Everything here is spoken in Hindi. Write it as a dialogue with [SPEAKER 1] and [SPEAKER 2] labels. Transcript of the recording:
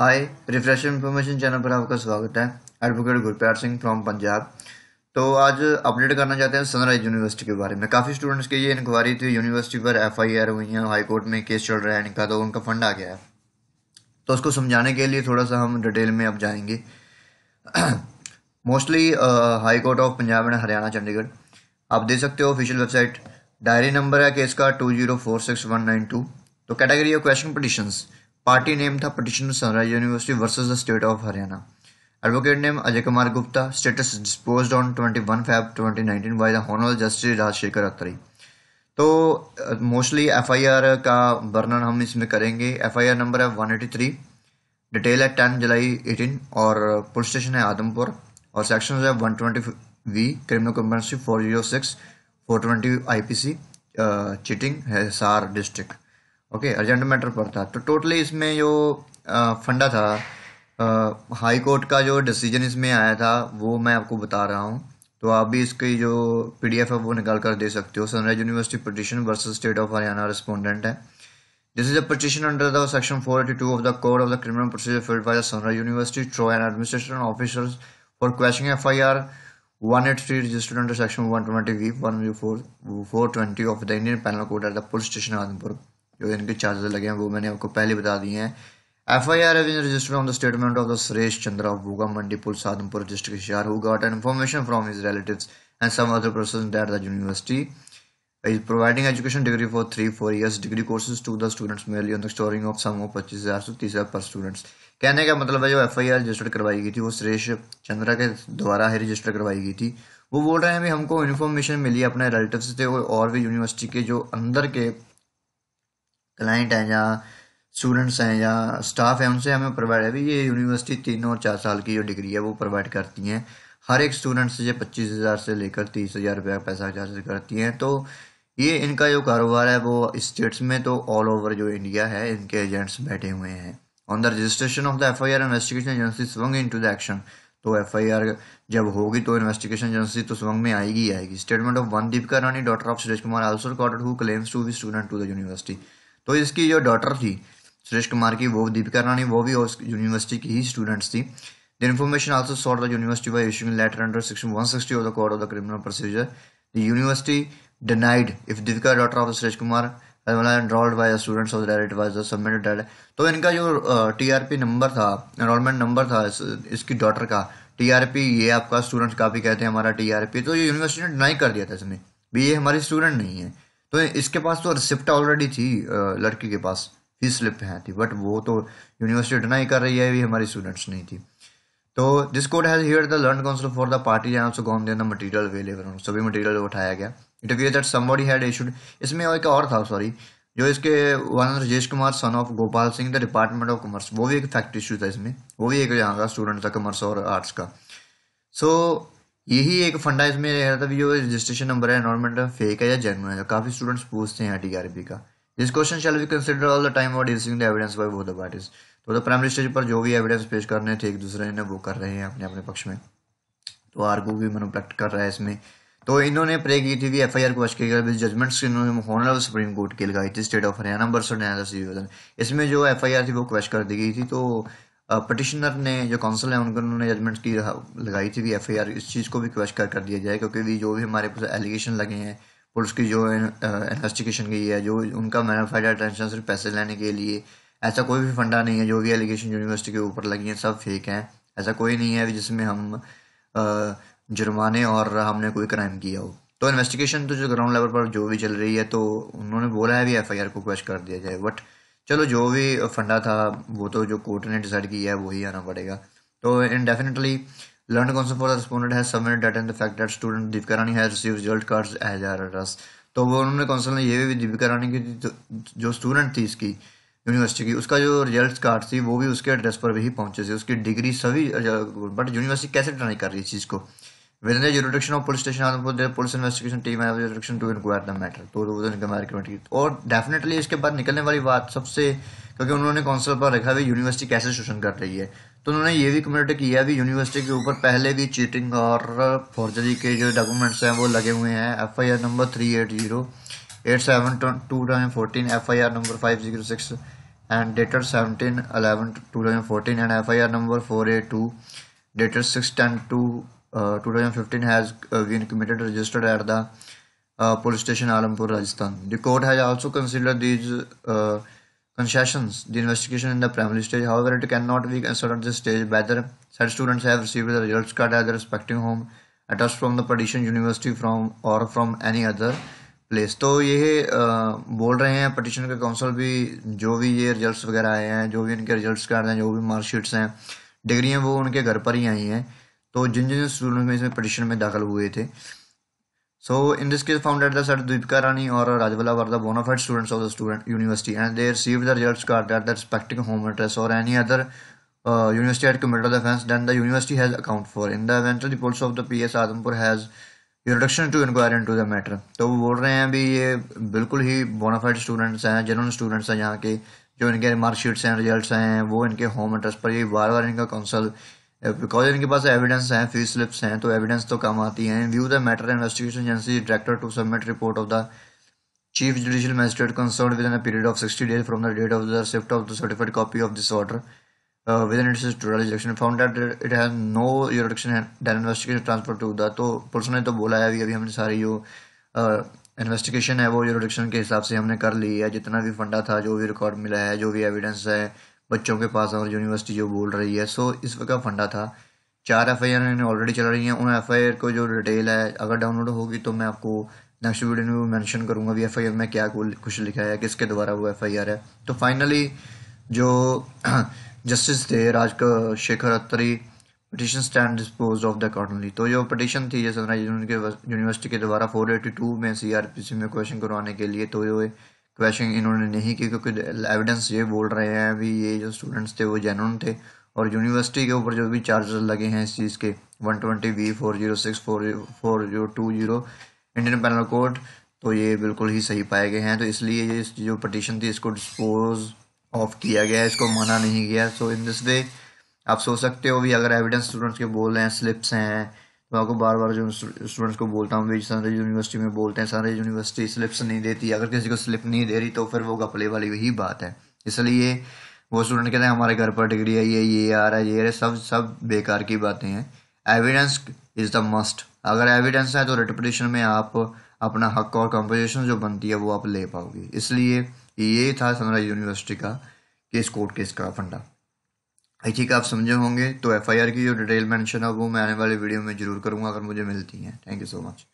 [SPEAKER 1] हाय रिफ्रेश इन्फॉर्मेशन चैनल पर आपका स्वागत है एडवोकेट गुरप्यार सिंह फ्रॉम पंजाब तो आज अपडेट करना चाहते हैं सनराइज यूनिवर्सिटी के बारे में काफ़ी स्टूडेंट्स की ये इंक्वायरी थी यूनिवर्सिटी पर एफ आई आर हुई हैं हाई कोर्ट में केस चल रहा है इनका तो उनका फंड आ गया है तो उसको समझाने के लिए थोड़ा सा हम डिटेल में अब जाएंगे mostly high court of Punjab and Haryana Chandigarh आप देख सकते हो ऑफिशियल वेबसाइट डायरी नंबर है केस का टू तो category of question petitions party name था petition Sunrise University versus the state of Haryana advocate name Ajay Kumar Gupta status dispose on five twenty nineteen by the honour justice Rajshekhar Atri तो मोस्टली uh, एफ का वर्णन हम इसमें करेंगे एफ नंबर है 183 डिटेल है टेन जुलाई एटीन और पुलिस स्टेशन है आदमपुर और सेक्शन है 120 B criminal conspiracy 406 420 IPC cheating है सार डिस्ट्रिक्ट ओके अर्जेंट मैटर पर था तो टोटली इसमें जो फंडा था हाई कोर्ट का जो डिसीजन इसमें आया था वो मैं आपको बता रहा हूँ तो आप भी इसकी जो पीडीएफ है वो निकाल कर दे सकते हो Sunrise University petition versus state of Haryana respondent है this is a petition under the section 482 of the code of the criminal procedure filed by the Sunrise University through and administration officer for question F I R one eight three registered under section one twenty B one four four twenty of the Indian penal code at the police station Adampur जो इनके चार्जेस लगे हैं वो मैंने आपको पहले बता दिए हैं एफ आई आर एवं registered on the statement of the Suresh Chandra of Mandipur Sadhanpur district शहर who and information from his relative and some other person that the university is providing degree degree for 3 4 years degree courses to the students merely on the storing of पच्चीस हजार 25000 तीस हजार पर स्टूडेंट्स कहने का मतलब है जो एफ आई आर रजिस्टर करवाई गई थी वो सुरेश चंद्रा के द्वारा ही रजिस्टर करवाई गई थी वो बोल रहे हैं भी हमको इन्फॉर्मेशन मिली अपने रिलेटिव से और भी यूनिवर्सिटी के जो अंदर के क्लाइंट हैं या स्टूडेंट्स हैं या स्टाफ हैं उनसे हमें प्रोवाइड अभी ये यूनिवर्सिटी तीन और चार साल की जो डिग्री है वो प्रोवाइड करती हैं हर एक स्टूडेंट से ये पच्चीस हज़ार से लेकर तीस हज़ार रुपये पैसा चार्ज करती हैं तो ये इनका जो कारोबार है वो स्टेट्स में तो ऑल ओवर जो इंडिया है इनके एजेंट्स बैठे हुए हैं on the registration of the F I R investigation agency swung into the action तो एफ आई आर जब होगी तो इन्वेस्टिगेशन एजेंसी तो स्वंग में आएगी आएगी statement of one Deepika Rani daughter of Suresh Kumar also recorded who claims to be student to the university तो इसकी जो डॉटर थी सुरेश कुमार की वो दीपिका रानी वो भी उस यूनिवर्सिटी की ही स्टूडेंट्स थी the information also sought the university by issuing letter under section one sixty of the code of the criminal procedure the university denied if Deepika daughter of Suresh Kumar enrolled by students of direct wise submitted तो इनका जो टीआरपी uh, नंबर था एनरोलमेंट नंबर था इसकी डॉटर का टीआरपी ये आपका स्टूडेंट काफी कहते हैं हमारा टीआरपी तो ये यूनिवर्सिटी ने डिनाई कर दिया था इसमें भी ये हमारी स्टूडेंट नहीं है तो इसके पास तो रिसिप्ट ऑलरेडी थी लड़की के पास फीस स्लिप है थी बट वो तो यूनिवर्सिटी डिनाई कर रही है भी हमारी स्टूडेंट्स नहीं थी तो this code has hear the learned counsel for the party and also gone the material available सभी मटेरियल उठाया गया it appear that somebody had issued इसमें एक और था सॉरी जो इसके one Rajesh Kumar son of Gopal Singh the department of commerce वो भी एक फैक्ट इशू था इसमें वो भी एक यहाँ का स्टूडेंट था कॉमर्स और आर्ट्स का सो so, यही एक फंडा इसमें रह रहा था जो रजिस्ट्रेशन नंबर है एनरोलमेंट फेक है या जेनुअन है काफी स्टूडेंट्स पूछते हैं टीआरपी का this question shall be consider all the time और receiving the evidence by both the parties तो द प्राइमरी स्टेज पर जो भी एविडेंस पेश कर रहे थे एक दूसरे ने वो कर रहे हैं अपने अपने पक्ष में तो आर्गू भी मनोप्लेक्ट कर रहा है इसमें तो इन्होंने प्रे की थी कि एफ आई आर को वश किया गया जजमेंट्स इन्होंने ऑनर सुप्रीम कोर्ट की लगाई थी स्टेट ऑफ हरियाणा बरसों बर्सन इसमें जो एफ आई आर थी वो क्वेश्चन कर दी गई थी तो पटिशनर ने जो काउंसिल है उनको उन्होंने जजमेंट की लगाई थी भी एफ इस चीज़ को भी क्वेश्चन कर, कर दिया जाए क्योंकि भी जो भी हमारे पास एलिगेशन लगे हैं पुलिस की जो इन्वेस्टिगेशन गई है जो उनका मैनोफाइड अटेंशन सिर्फ पैसे लेने के लिए ऐसा कोई भी फंडा नहीं है जो भी एलिगेशन यूनिवर्सिटी के ऊपर लगी हैं सब फेक हैं ऐसा कोई नहीं है जिसमें हम जुर्माने और हमने कोई क्राइम किया हो तो इन्वेस्टिगेशन तो जो ग्राउंड लेवल पर जो भी चल रही है तो उन्होंने बोला है भी एफ को क्वेश्चन कर दिया जाए बट चलो जो भी फंडा था वो तो जो कोर्ट ने डिसाइड किया है वही आना पड़ेगा तो indefinitely learned counsel for the है submit date and fact date student Deepika Rani है receive result card as are address तो वो उन्होंने काउंसिल ने ये भी दीपिका रानी की तो जो स्टूडेंट थी इसकी यूनिवर्सिटी की उसका जो रिजल्ट कार्ड थी वो भी उसके एड्रेस पर भी पहुंचे थे उसकी डिग्री सभी बट यूनिवर्सिटी कैसे ट्राई कर रही है इस चीज़ को Within the jurisdiction of police station Anandpur, their police investigation team has jurisdiction to inquire the matter. तो वो तो इनकम कमेटी की और डेफिनेटली इसके बाद निकलने वाली बात सबसे क्योंकि उन्होंने काउंसिल पर रखा भी यूनिवर्सिटी कैसे शोषण कर रही है तो उन्होंने ये भी कम्युनिटी किया भी यूनिवर्सिटी के ऊपर पहले भी चीटिंग और फॉर्जरी के जो डॉक्यूमेंट्स हैं वो लगे हुए हैं F I R number three eight zero eight seven two thousand fourteen F I R number five zero six and dated seventeen eleven two thousand fourteen and F I R number four eight two dated six ten two uh, 2015 has been committed registered at the uh, police station Alampur, Rajasthan. The court has also considered these uh, concessions, the investigation in the primary stage. However, it cannot be considered at this stage whether said students have received the results card at their respective home, attached from the petition university from or from any other place तो ये बोल रहे हैं पटिशन के काउंसिल भी जो भी ये रिजल्ट्स वगैरह आए हैं जो भी इनके रिजल्ट्स कार्ड हैं जो भी मार्कशीट्स हैं डिग्रियाँ वो उनके घर पर ही आई हैं तो जिन जिन स्टूडेंट में इसमें पटिशन में दाखिल हुए थे so in this case founded the sir Deepika Rani और Rajwala were the bonafide students of the student university and they receive the results card at the respective home address और any other university at committed the fence then the university has account for in the event of the S Adampur has introduction to inquire into the matter तो वो बोल रहे हैं भी ये बिल्कुल ही बोनाफाइड स्टूडेंट्स हैं जनरल स्टूडेंट्स हैं यहाँ के जो इनके मार्कशीट्स हैं रिजल्ट हैं वो इनके होम एड्रेस पर ये बार बार इनका कौंसल बिकॉज इनके पास एविडेंस हैं फी स्लिप्स हैं तो एविडेंस तो कम आती हैं view the matter investigation agency director to submit report of the chief judicial magistrate concern within period of sixty days from the date of the shift of the certified copy of this order with within uh, its jurisdiction found that it has no jurisdiction then investigation transfer to the तो पुलिस ने तो बोला है अभी अभी हमने सारी जो इन्वेस्टिगेशन uh, है वो जुरिडिक्शन के हिसाब से हमने कर ली है जितना भी फंडा था जो भी रिकॉर्ड मिला है जो भी एविडेंस है बच्चों के पास और यूनिवर्सिटी जो बोल रही है सो इस वक्त का फंडा था चार एफ आई आर ऑलरेडी चल रही हैं उन एफ आई आर को जो डिटेल है अगर डाउनलोड होगी तो मैं आपको नेक्स्ट वीडियो में मैंशन करूंगा भी एफ आई आर में क्या कुछ लिखा है किसके द्वारा वो एफ आई आर है तो फाइनली जो जस्टिस थे Raj Shekhar Atri petition stand dispose of the accordingly तो जो पटिशन थी ये सनराइज यूनिवर्सिटी के द्वारा फोर एटी टू में सी आर पी सी में क्वेश्चन करवाने के लिए तो ये वैसे इन्होंने नहीं की क्योंकि एविडेंस ये बोल रहे हैं अभी ये जो स्टूडेंट्स थे वो जेनुअन थे और यूनिवर्सिटी के ऊपर जो भी चार्जेस लगे हैं इस चीज़ के one twenty V four zero six four four zero two zero Indian penal code तो ये बिल्कुल ही सही पाए गए हैं तो इसलिए ये जो पटिशन थी इसको डिस्पोज ऑफ किया गया इसको माना नहीं गया सो इन दिस वे आप सोच सकते हो भी अगर एविडेंस स्टूडेंट्स के बोल रहे हैं स्लिप्स हैं मैं आपको बार बार जो स्टूडेंट्स को बोलता हूँ भाई सनराइज यूनिवर्सिटी में बोलते हैं सनराइज यूनिवर्सिटी स्लिप्स नहीं देती अगर किसी को स्लिप नहीं दे रही तो फिर वो घपले वाली ही बात है इसलिए वो स्टूडेंट कहते हैं हमारे घर पर डिग्री है ये ये आ रहा है ये रहा सब सब बेकार की बातें हैं एविडेंस इज़ द मस्ट अगर एविडेंस है तो रिटपिटेशन में आप अपना हक और कंपोजिशन जो बनती है वो आप ले पाओगे इसलिए ये था सनराइज यूनिवर्सिटी का केस कोर्ट केस का फंडा आई थिंक आप समझे होंगे तो एफ की जो डिटेल मैंशन है वो मैं आने वाले वीडियो में जरूर करूँगा अगर मुझे मिलती हैं थैंक यू सो मच